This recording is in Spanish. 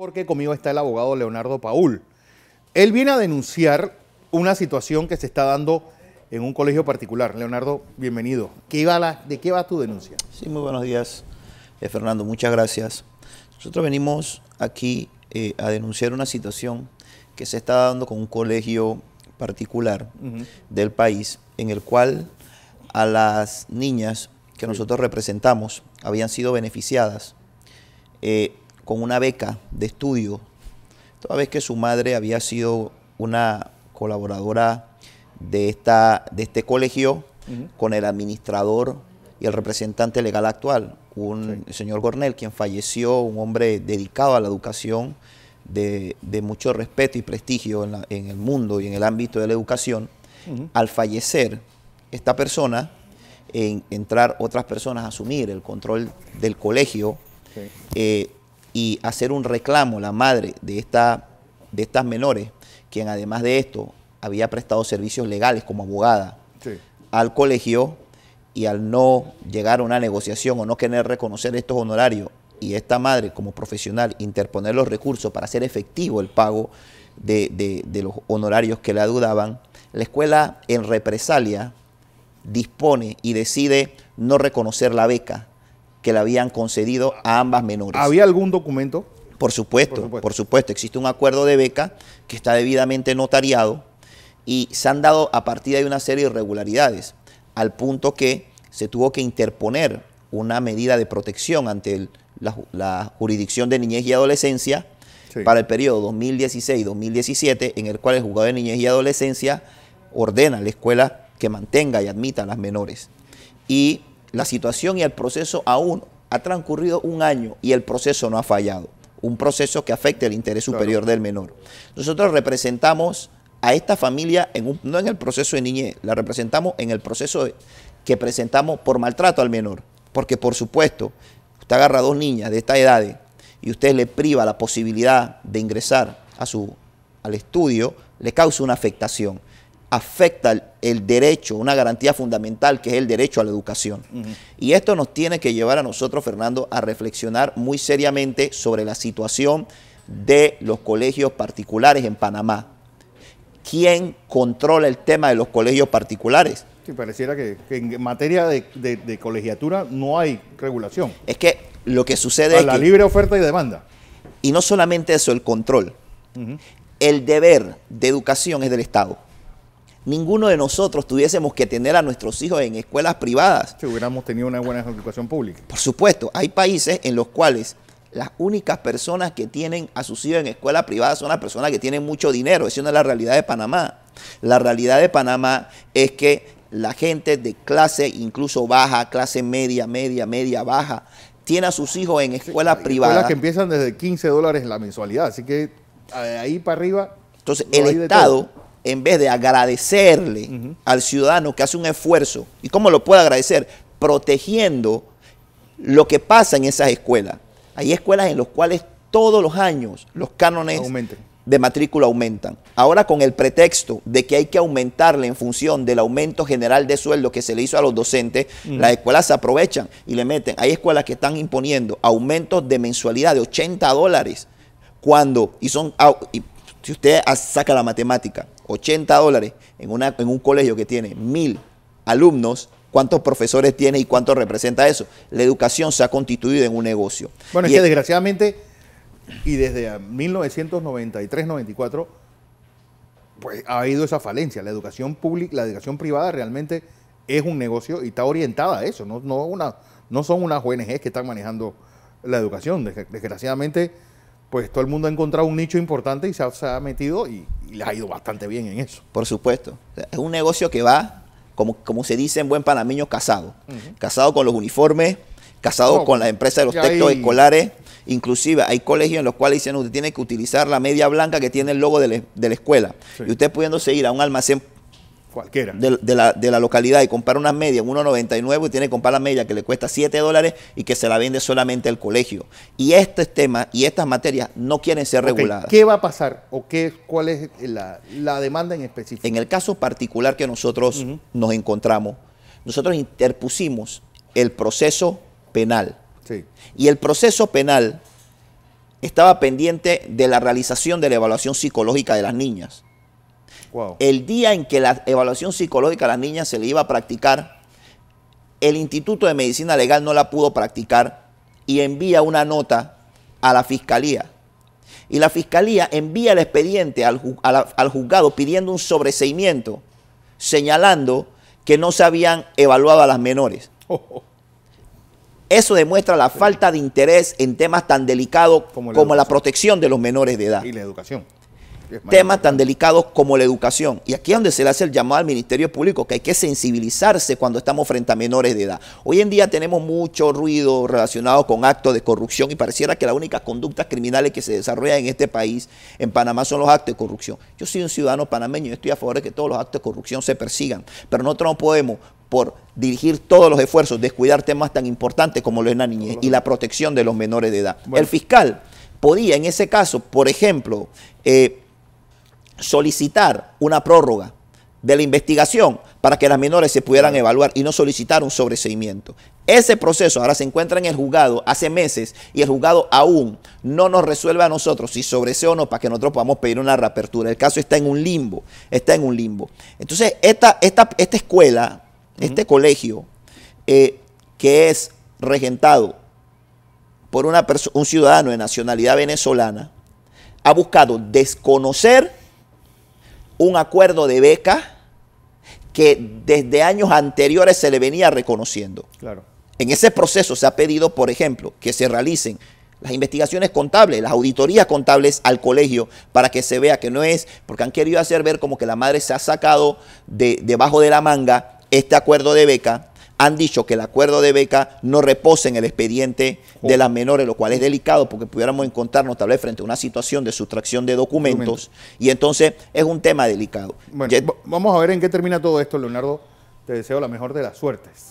porque conmigo está el abogado Leonardo Paul. Él viene a denunciar una situación que se está dando en un colegio particular. Leonardo, bienvenido. ¿De qué va tu denuncia? Sí, muy buenos días, eh, Fernando. Muchas gracias. Nosotros venimos aquí eh, a denunciar una situación que se está dando con un colegio particular del país, en el cual a las niñas que nosotros representamos habían sido beneficiadas eh, con una beca de estudio, toda vez que su madre había sido una colaboradora de, esta, de este colegio con el administrador y el representante legal actual, un señor Gornel, quien falleció, un hombre dedicado a la educación, de, mucho respeto y prestigio en, el mundo y en el ámbito de la educación. Al fallecer esta persona, en entrar otras personas a asumir el control del colegio, eh, y hacer un reclamo la madre de, esta, de estas menores, quien además de esto había prestado servicios legales como abogada al colegio y al no llegar a una negociación o no querer reconocer estos honorarios y esta madre como profesional interponer los recursos para hacer efectivo el pago de, los honorarios que le dudaban, la escuela en represalia dispone y decide no reconocer la beca que le habían concedido a ambas menores. ¿Había algún documento? Por supuesto, por supuesto, Existe un acuerdo de beca que está debidamente notariado y se han dado a partir de una serie de irregularidades, al punto que se tuvo que interponer una medida de protección ante la, jurisdicción de niñez y adolescencia para el periodo 2016-2017, en el cual el juzgado de niñez y adolescencia ordena a la escuela que mantenga y admita a las menores. Y la situación y el proceso aún ha transcurrido un año y el proceso no ha fallado. Un proceso que afecte el interés superior del menor. Nosotros representamos a esta familia, en no en el proceso de niñez, la representamos en el proceso que presentamos por maltrato al menor. Porque por supuesto, usted agarra a dos niñas de esta edad y usted le priva la posibilidad de ingresar a su, al estudio, le causa una afectación afecta el derecho, una garantía fundamental que es el derecho a la educación. Y esto nos tiene que llevar a nosotros, Fernando, a reflexionar muy seriamente sobre la situación de los colegios particulares en Panamá. ¿Quién controla el tema de los colegios particulares? Sí, pareciera que, en materia de, colegiatura no hay regulación. Es que lo que sucede es... La libre oferta y demanda. Y no solamente eso, el control. El deber de educación es del Estado ninguno de nosotros tuviésemos que tener a nuestros hijos en escuelas privadas. Si hubiéramos tenido una buena educación pública. Por supuesto, hay países en los cuales las únicas personas que tienen a sus hijos en escuelas privadas son las personas que tienen mucho dinero. Esa no es la realidad de Panamá. La realidad de Panamá es que la gente de clase incluso baja, clase media, media, media, baja, tiene a sus hijos en escuelas privada. privadas. Escuelas que empiezan desde 15 dólares la mensualidad, así que eh, ahí para arriba. Entonces, el Estado en vez de agradecerle al ciudadano que hace un esfuerzo, ¿y cómo lo puede agradecer? Protegiendo lo que pasa en esas escuelas. Hay escuelas en las cuales todos los años los cánones de matrícula aumentan. Ahora con el pretexto de que hay que aumentarle en función del aumento general de sueldo que se le hizo a los docentes, las escuelas se aprovechan y le meten. Hay escuelas que están imponiendo aumentos de mensualidad de 80 dólares cuando, y son, y si usted saca la matemática, 80 dólares en, una, en un colegio que tiene mil alumnos, cuántos profesores tiene y cuánto representa eso. La educación se ha constituido en un negocio. Bueno, es que desgraciadamente, y desde 1993-94, pues ha habido esa falencia. La educación pública, la educación privada realmente es un negocio y está orientada a eso. No, no, una, no son unas ONGs que están manejando la educación. Desgraciadamente pues todo el mundo ha encontrado un nicho importante y se ha, metido y, le ha ido bastante bien en eso. Por supuesto. Es un negocio que va, como, como se dice en buen panameño, casado. Casado con los uniformes, casado con la empresa de los textos escolares. Inclusive hay colegios en los cuales dicen usted tiene que utilizar la media blanca que tiene el logo de, la escuela. Y usted pudiéndose ir a un almacén Cualquiera. De, la, localidad y comprar unas medias, 1.99 y tiene que comprar la media que le cuesta 7 dólares y que se la vende solamente el colegio. Y este tema y estas materias no quieren ser reguladas. ¿Qué va a pasar o qué, cuál es la, demanda en específico? En el caso particular que nosotros nos encontramos, nosotros interpusimos el proceso penal. Y el proceso penal estaba pendiente de la realización de la evaluación psicológica de las niñas. El día en que la evaluación psicológica a las niñas se le iba a practicar, el Instituto de Medicina Legal no la pudo practicar y envía una nota a la fiscalía. Y la fiscalía envía el expediente al, juzgado pidiendo un sobreseimiento, señalando que no se habían evaluado a las menores. Eso demuestra la falta de interés en temas tan delicados como, como la protección de los menores de edad. Y la educación temas tan delicados como la educación. Y aquí es donde se le hace el llamado al Ministerio Público, que hay que sensibilizarse cuando estamos frente a menores de edad. Hoy en día tenemos mucho ruido relacionado con actos de corrupción y pareciera que las únicas conductas criminales que se desarrollan en este país, en Panamá, son los actos de corrupción. Yo soy un ciudadano panameño y estoy a favor de que todos los actos de corrupción se persigan, pero nosotros no podemos por dirigir todos los esfuerzos, descuidar temas tan importantes como lo es la niñez y la protección de los menores de edad. El fiscal podía, en ese caso, por ejemplo, eh, solicitar una prórroga de la investigación para que las menores se pudieran evaluar y no solicitar un sobreseimiento. Ese proceso ahora se encuentra en el juzgado hace meses y el juzgado aún no nos resuelve a nosotros si sobreseo o no para que nosotros podamos pedir una reapertura. El caso está en un limbo, está en un limbo. Entonces, esta, esta, esta escuela, este colegio, eh, que es regentado por una un ciudadano de nacionalidad venezolana, ha buscado desconocer un acuerdo de beca que desde años anteriores se le venía reconociendo. Claro. En ese proceso se ha pedido, por ejemplo, que se realicen las investigaciones contables, las auditorías contables al colegio para que se vea que no es, porque han querido hacer ver como que la madre se ha sacado de, debajo de la manga este acuerdo de beca han dicho que el acuerdo de beca no reposa en el expediente de las oh. menores, lo cual es delicado porque pudiéramos encontrarnos tal vez frente a una situación de sustracción de documentos. Y entonces es un tema delicado. vamos a ver en qué termina todo esto, Leonardo. Te deseo la mejor de las suertes.